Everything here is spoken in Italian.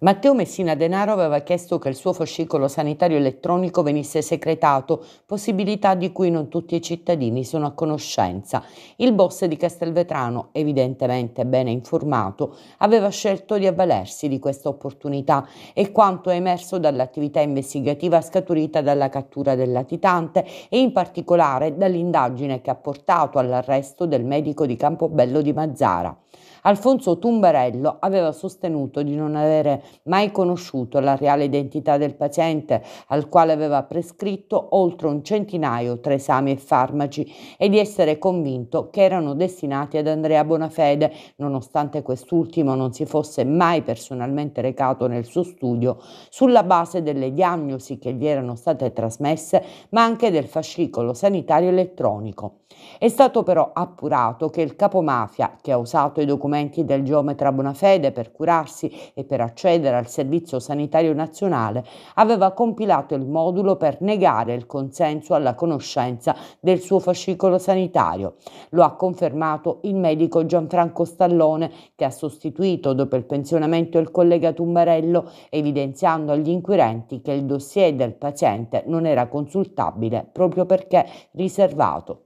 Matteo Messina Denaro aveva chiesto che il suo fascicolo sanitario elettronico venisse secretato, possibilità di cui non tutti i cittadini sono a conoscenza. Il boss di Castelvetrano, evidentemente bene informato, aveva scelto di avvalersi di questa opportunità e quanto è emerso dall'attività investigativa scaturita dalla cattura del latitante e in particolare dall'indagine che ha portato all'arresto del medico di Campobello di Mazzara. Alfonso Tumbarello aveva sostenuto di non avere mai conosciuto la reale identità del paziente al quale aveva prescritto oltre un centinaio tra esami e farmaci e di essere convinto che erano destinati ad Andrea Bonafede, nonostante quest'ultimo non si fosse mai personalmente recato nel suo studio, sulla base delle diagnosi che gli erano state trasmesse, ma anche del fascicolo sanitario elettronico. È stato però appurato che il capomafia, che ha usato i documenti del geometra Bonafede per curarsi e per accedere chiedere al Servizio Sanitario Nazionale, aveva compilato il modulo per negare il consenso alla conoscenza del suo fascicolo sanitario. Lo ha confermato il medico Gianfranco Stallone, che ha sostituito dopo il pensionamento il collega Tumbarello, evidenziando agli inquirenti che il dossier del paziente non era consultabile proprio perché riservato.